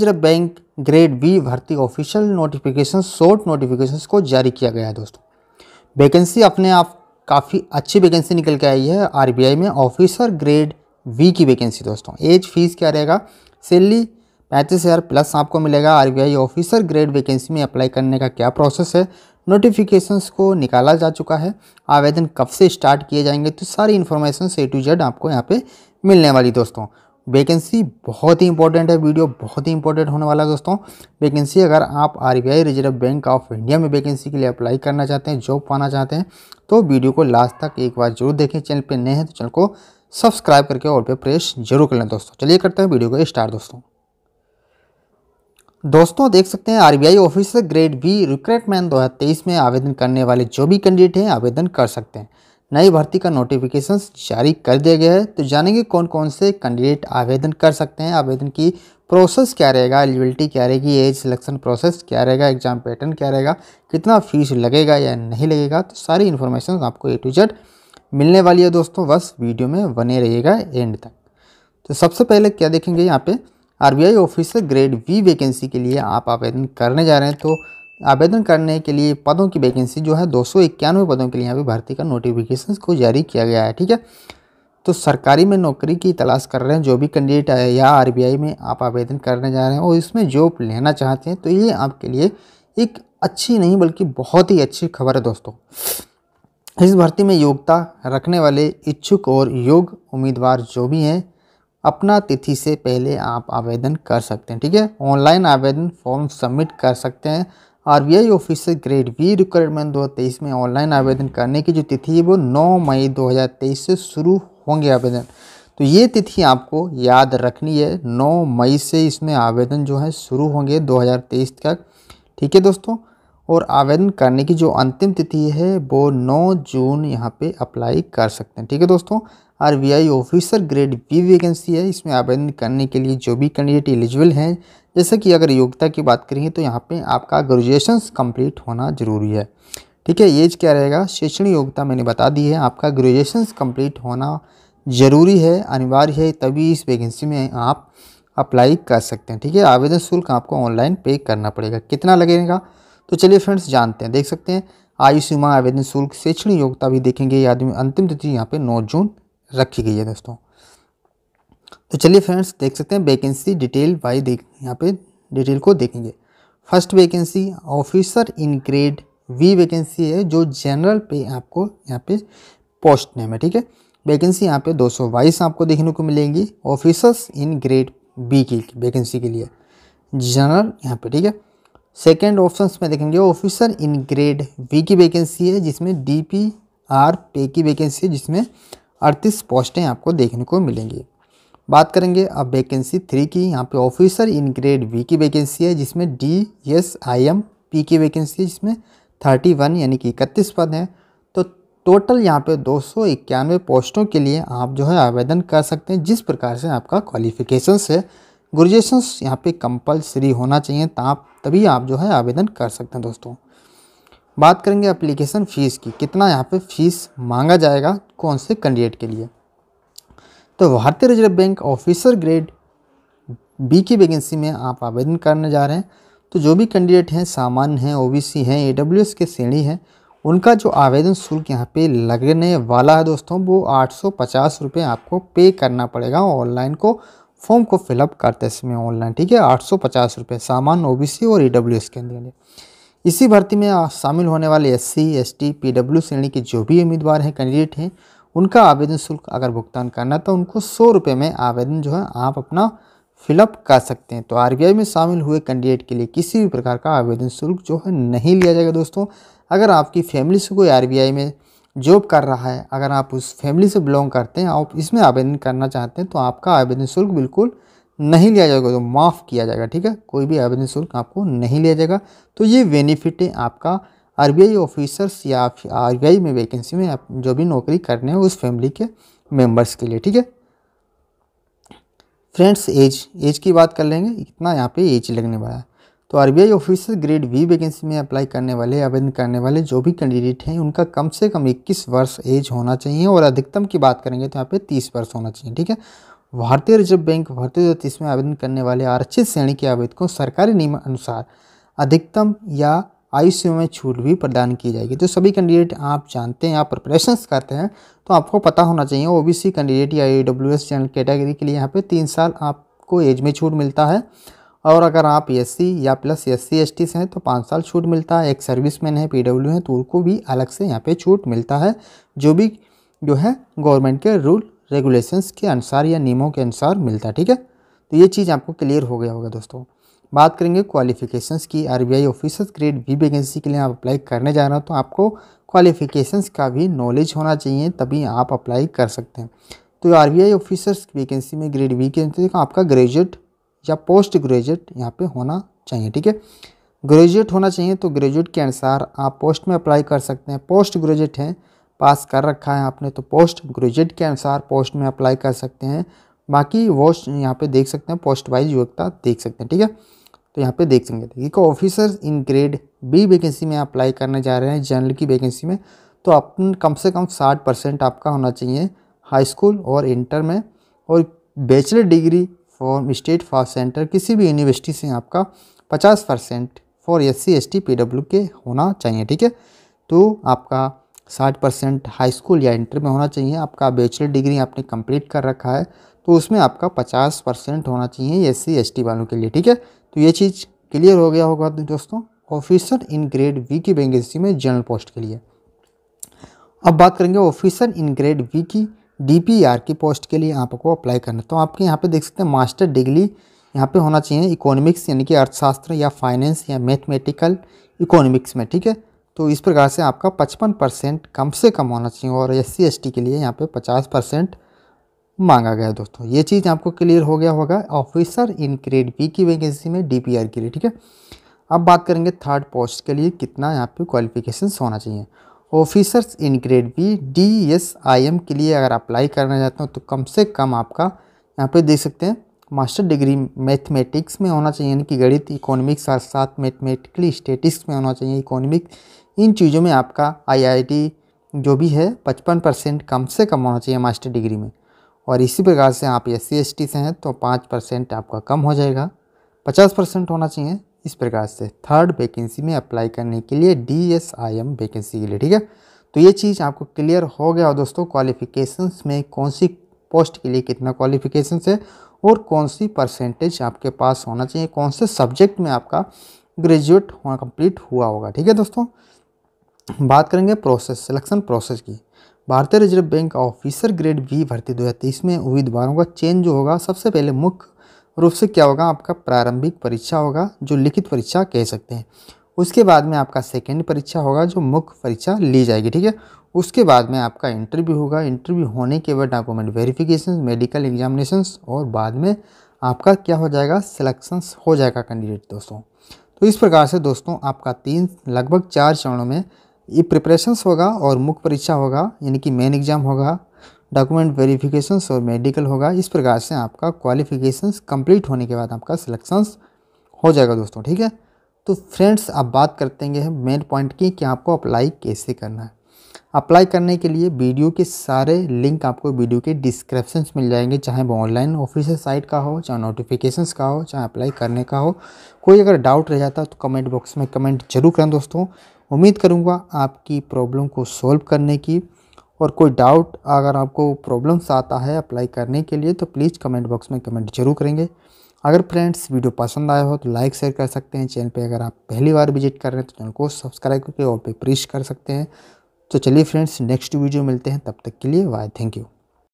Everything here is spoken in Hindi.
रिजर्व बैंक ग्रेड बी भर्ती ऑफिशियल नोटिफिकेशन शॉर्ट नोटिफिकेशन को जारी किया गया है दोस्तों वैकेंसी अपने आप काफ़ी अच्छी वैकेंसी निकल के आई है आरबीआई में ऑफिसर ग्रेड वी की वैकेंसी दोस्तों एज फीस क्या रहेगा सैलरी पैंतीस हज़ार प्लस आपको मिलेगा आरबीआई ऑफिसर ग्रेड वैकेंसी में अप्लाई करने का क्या प्रोसेस है नोटिफिकेशंस को निकाला जा चुका है आवेदन कब से स्टार्ट किए जाएंगे तो सारी इन्फॉर्मेशन ए टू जेड आपको यहाँ पे मिलने वाली दोस्तों वैकेंसी बहुत ही इंपॉर्टेंट है वीडियो बहुत ही इंपॉर्टेंट होने वाला है दोस्तों वैकेंसी अगर आप RBI reserve bank of India में वैकेंसी के लिए अप्लाई करना चाहते हैं जॉब पाना चाहते हैं तो वीडियो को लास्ट तक एक बार जरूर देखें चैनल पर नए हैं तो चैनल को सब्सक्राइब करके और पे प्रेस जरूर कर लें दोस्तों चलिए करते हैं वीडियो को स्टार्ट दोस्तों दोस्तों देख सकते हैं RBI officer grade B recruitment 2023 में आवेदन करने वाले जो भी कैंडिडेट हैं आवेदन कर सकते हैं नई भर्ती का नोटिफिकेशन जारी कर दिया गया है तो जानेंगे कौन कौन से कैंडिडेट आवेदन कर सकते हैं आवेदन की प्रोसेस क्या रहेगा एलिजिबिलिटी क्या रहेगी एज सिलेक्शन प्रोसेस क्या रहेगा एग्जाम पैटर्न क्या रहेगा कितना फीस लगेगा या नहीं लगेगा तो सारी इन्फॉर्मेशन आपको ए टू जेड मिलने वाली है दोस्तों बस वीडियो में बने रहिएगा एंड तक तो सबसे पहले क्या देखेंगे यहाँ पे RBI officer grade B vacancy के लिए आप आवेदन करने जा रहे हैं तो आवेदन करने के लिए पदों की वैकेंसी जो है दो पदों के लिए यहाँ पर भर्ती का नोटिफिकेशन को जारी किया गया है ठीक है तो सरकारी में नौकरी की तलाश कर रहे हैं जो भी कैंडिडेट है या आरबीआई में आप आवेदन करने जा रहे हैं और इसमें जॉब लेना चाहते हैं तो ये आपके लिए एक अच्छी नहीं बल्कि बहुत ही अच्छी खबर है दोस्तों इस भर्ती में योग्यता रखने वाले इच्छुक और योग्य उम्मीदवार जो भी हैं अपना तिथि से पहले आप आवेदन कर सकते हैं ठीक है ऑनलाइन आवेदन फॉर्म सबमिट कर सकते हैं RBI officer grade B requirement 2023 में ऑनलाइन आवेदन करने की जो तिथि है वो 9 मई 2023 से शुरू होंगे आवेदन तो ये तिथि आपको याद रखनी है 9 मई से इसमें आवेदन जो है शुरू होंगे 2023 तक ठीक है दोस्तों और आवेदन करने की जो अंतिम तिथि है वो 9 जून यहाँ पे अप्लाई कर सकते हैं ठीक है दोस्तों I officer grade B vacancy है इसमें आवेदन करने के लिए जो भी कैंडिडेट एलिजिबल हैं जैसे कि अगर योग्यता की बात करेंगे तो यहाँ पे आपका ग्रेजुएशन कंप्लीट होना ज़रूरी है ठीक है एज क्या रहेगा शैक्षणिक योग्यता मैंने बता दी है आपका ग्रेजुएशन कंप्लीट होना ज़रूरी है अनिवार्य है तभी इस वैकेंसी में आप अप्लाई कर सकते हैं ठीक है आवेदन शुल्क आपको ऑनलाइन पे करना पड़ेगा कितना लगेगा तो चलिए फ्रेंड्स जानते हैं देख सकते हैं आयु सीमा आवेदन शुल्क शैक्षणिक योग्यता भी देखेंगे याद में अंतिम तिथि यहाँ पे 9 जून रखी गई है दोस्तों तो चलिए फ्रेंड्स देख सकते हैं वैकेंसी डिटेल वाई देख यहाँ पे डिटेल को देखेंगे first vacancy officer in grade B vacancy है जो जनरल पे आपको यहाँ पे पोस्ट नेम है ठीक है वैकेंसी यहाँ पे 222 आपको देखने को मिलेंगी ऑफिसर्स इन ग्रेड बी की वैकेंसी के लिए जनरल यहाँ पे ठीक है सेकेंड ऑप्शन में देखेंगे ऑफिसर इन ग्रेड वी की वैकेंसी है जिसमें डी पी आर पे की वैकेंसी है जिसमें अड़तीस पोस्टें आपको देखने को मिलेंगी बात करेंगे अब वैकेंसी थ्री की यहाँ पे ऑफिसर इन ग्रेड वी की वैकेंसी है जिसमें D S I M P की वैकेंसी है जिसमें थर्टी वन यानी कि इकतीस पद हैं तो टोटल यहाँ पे दो सौ इक्यानवे पोस्टों के लिए आप जो है आवेदन कर सकते हैं जिस प्रकार से आपका क्वालिफिकेशंस है ग्रेजुएशन यहाँ पे कंपलसरी होना चाहिए ताप तभी आप जो है आवेदन कर सकते हैं दोस्तों बात करेंगे अप्लीकेशन फ़ीस की कितना यहाँ पर फीस मांगा जाएगा कौन से कैंडिडेट के लिए तो भारतीय reserve bank officer grade B की वैकेंसी में आप आवेदन करने जा रहे हैं तो जो भी कैंडिडेट हैं सामान्य हैं ओबीसी हैं एडब्ल्यूएस के श्रेणी हैं उनका जो आवेदन शुल्क यहाँ पे लगने वाला है दोस्तों वो आठ सौ पचास रुपये आपको पे करना पड़ेगा ऑनलाइन को फॉर्म को फिलअप करते समय ऑनलाइन ठीक है आठ सौ पचास रुपये बी सी और एस के अंदर इसी भर्ती में शामिल होने वाले S C S T P W श्रेणी के जो भी उम्मीदवार हैं कैंडिडेट हैं उनका आवेदन शुल्क अगर भुगतान करना तो उनको सौ रुपये में आवेदन जो है आप अपना फिलअप कर सकते हैं तो आरबीआई में शामिल हुए कैंडिडेट के लिए किसी भी प्रकार का आवेदन शुल्क जो है नहीं लिया जाएगा दोस्तों अगर आपकी फैमिली से कोई आई में जॉब कर रहा है अगर आप उस फैमिली से बिलोंग करते हैं आप इसमें आवेदन करना चाहते हैं तो आपका आवेदन शुल्क बिल्कुल नहीं लिया जाएगा तो माफ़ किया जाएगा ठीक है कोई भी आवेदन शुल्क आपको नहीं लिया जाएगा तो ये बेनिफिट है आपका आरबीआई ऑफिसर्स या आरबीआई में वैकेंसी में आप जो भी नौकरी करने हैं उस फैमिली के मेंबर्स के लिए ठीक है फ्रेंड्स एज एज की बात कर लेंगे इतना यहाँ पे एज लगने वाला है तो RBI officer grade B vacancy में अप्लाई करने वाले आवेदन करने वाले जो भी कैंडिडेट हैं उनका कम से कम इक्कीस वर्ष एज होना चाहिए और अधिकतम की बात करेंगे तो यहाँ पे तीस वर्ष होना चाहिए ठीक है भारतीय रिजर्व बैंक भर्ती दो तीस में आवेदन करने वाले आरक्षित श्रेणी के आवेदकों सरकारी नियम अनुसार अधिकतम या आयु सीमा में छूट भी प्रदान की जाएगी तो सभी कैंडिडेट आप जानते हैं आप प्रिपरेशन करते हैं तो आपको पता होना चाहिए ओबीसी कैंडिडेट या E W S general category के लिए यहाँ पे तीन साल आपको एज में छूट मिलता है और अगर आप एस या plus S C S T से हैं तो पाँच साल छूट मिलता है एक सर्विस मैन है पी डब्ल्यू है तो उनको भी अलग से यहाँ पे छूट मिलता है जो भी जो है गवर्नमेंट के रूल रेगुलेशंस के अनुसार या नियमों के अनुसार मिलता है ठीक है तो ये चीज़ आपको क्लियर हो गया होगा दोस्तों बात करेंगे क्वालिफिकेशंस की RBI officers grade B vacancy के लिए आप अप्लाई करने जा रहे हो तो आपको क्वालिफिकेशंस का भी नॉलेज होना चाहिए तभी आप अप्लाई कर सकते हैं तो R B I officers vacancy में ग्रेड बी के तो आपका ग्रेजुएट या पोस्ट ग्रेजुएट यहाँ पे होना चाहिए ठीक है ग्रेजुएट होना चाहिए तो ग्रेजुएट के अनुसार आप पोस्ट में अप्लाई कर सकते हैं पोस्ट ग्रेजुएट हैं पास कर रखा है आपने तो पोस्ट ग्रेजुएट के अनुसार पोस्ट में अप्लाई कर सकते हैं बाकी वो यहाँ पे देख सकते हैं पोस्ट वाइज योग्यता देख सकते हैं ठीक है तो यहाँ पे देख सकते हैं देखो officers in grade B vacancy में अप्लाई करने जा रहे हैं जनरल की वैकेंसी में तो अपन कम से कम साठ परसेंट आपका होना चाहिए हाई स्कूल और इंटर में और bachelor degree for state for centre किसी भी यूनिवर्सिटी से आपका पचास percent for S C S T P W के होना चाहिए ठीक है तो आपका साठ परसेंट हाई स्कूल या इंटर में होना चाहिए आपका बैचलर डिग्री आपने कंप्लीट कर रखा है तो उसमें आपका पचास परसेंट होना चाहिए एस सी एस टी वालों के लिए ठीक है तो ये चीज़ क्लियर हो गया होगा दोस्तों ऑफिसर इन ग्रेड वी की वैकेंसी में जनरल पोस्ट के लिए अब बात करेंगे ऑफिसर इन ग्रेड वी की आर की पोस्ट के लिए आपको अप्लाई करना तो आपके यहाँ पर देख सकते हैं मास्टर डिग्री यहाँ पर होना चाहिए इकोनॉमिक्स यानी कि अर्थशास्त्र या फाइनेंस या मैथमेटिकल इकोनॉमिक्स में ठीक है तो इस प्रकार से आपका पचपन परसेंट कम से कम होना चाहिए और एस सी के लिए यहाँ पे पचास परसेंट मांगा गया दोस्तों ये चीज़ आपको क्लियर हो गया होगा ऑफिसर इन ग्रेड बी की वैकेंसी में डी के लिए ठीक है अब बात करेंगे थर्ड पोस्ट के लिए कितना यहाँ पे क्वालिफिकेशन होना चाहिए officers in grade B D S I M के लिए अगर अप्लाई करना चाहते हो तो कम से कम आपका यहाँ पे देख सकते हैं मास्टर डिग्री मैथमेटिक्स में होना चाहिए यानी कि गणित इकोनॉमिक्स साथ साथ मैथमेटिकली स्टेटिक्स में होना चाहिए इकोनॉमिक इन चीज़ों में आपका आईआईटी जो भी है पचपन परसेंट कम से कम होना चाहिए मास्टर डिग्री में और इसी प्रकार से आप एस सी से हैं तो पाँच परसेंट आपका कम हो जाएगा पचास परसेंट होना चाहिए इस प्रकार से थर्ड वैकेंसी में अप्लाई करने के लिए D S I M vacancy के लिए ठीक है तो ये चीज़ आपको क्लियर हो गया और दोस्तों क्वालिफिकेशंस में कौन सी पोस्ट के लिए कितना क्वालिफिकेशन है और कौन सी परसेंटेज आपके पास होना चाहिए कौन से सब्जेक्ट में आपका ग्रेजुएट होना कम्प्लीट हुआ होगा ठीक है दोस्तों बात करेंगे प्रोसेस सिलेक्शन प्रोसेस की भारतीय reserve bank officer grade B भर्ती दो में उम्मीदवारों का चेंज जो होगा सबसे पहले मुख्य रूप से क्या होगा आपका प्रारंभिक परीक्षा होगा जो लिखित परीक्षा कह सकते हैं उसके बाद में आपका सेकेंड परीक्षा होगा जो मुख्य परीक्षा ली जाएगी ठीक है उसके बाद में आपका इंटरव्यू होगा इंटरव्यू होने के बाद डॉक्यूमेंट वेरिफिकेशन मेडिकल एग्जामिनेशन और बाद में आपका क्या हो जाएगा सिलेक्शंस हो जाएगा कैंडिडेट दोस्तों तो इस प्रकार से दोस्तों आपका तीन लगभग चार चरणों में ये प्रिपरेशंस होगा और मुख्य परीक्षा होगा यानी कि मेन एग्ज़ाम होगा डॉक्यूमेंट वेरिफिकेशंस और मेडिकल होगा इस प्रकार से आपका क्वालिफिकेशंस कंप्लीट होने के बाद आपका सिलेक्शंस हो जाएगा दोस्तों ठीक है तो फ्रेंड्स अब बात करते हैं मेन पॉइंट की कि आपको अप्लाई कैसे करना है अप्लाई करने के लिए वीडियो के सारे लिंक आपको वीडियो के डिस्क्रिप्शन मिल जाएंगे चाहे वो ऑनलाइन ऑफिशियल साइट का हो चाहे नोटिफिकेशंस का हो चाहे अप्लाई करने का हो कोई अगर डाउट रह जाता तो कमेंट बॉक्स में कमेंट जरूर करें दोस्तों उम्मीद करूँगा आपकी प्रॉब्लम को सॉल्व करने की और कोई डाउट अगर आपको प्रॉब्लम्स आता है अप्लाई करने के लिए तो प्लीज़ कमेंट बॉक्स में कमेंट जरूर करेंगे अगर फ्रेंड्स वीडियो पसंद आया हो तो लाइक शेयर कर सकते हैं चैनल पे अगर आप पहली बार विजिट कर रहे हैं तो चैनल को सब्सक्राइब करके और पे प्रेस कर सकते हैं तो चलिए फ्रेंड्स नेक्स्ट वीडियो मिलते हैं तब तक के लिए बाय थैंक यू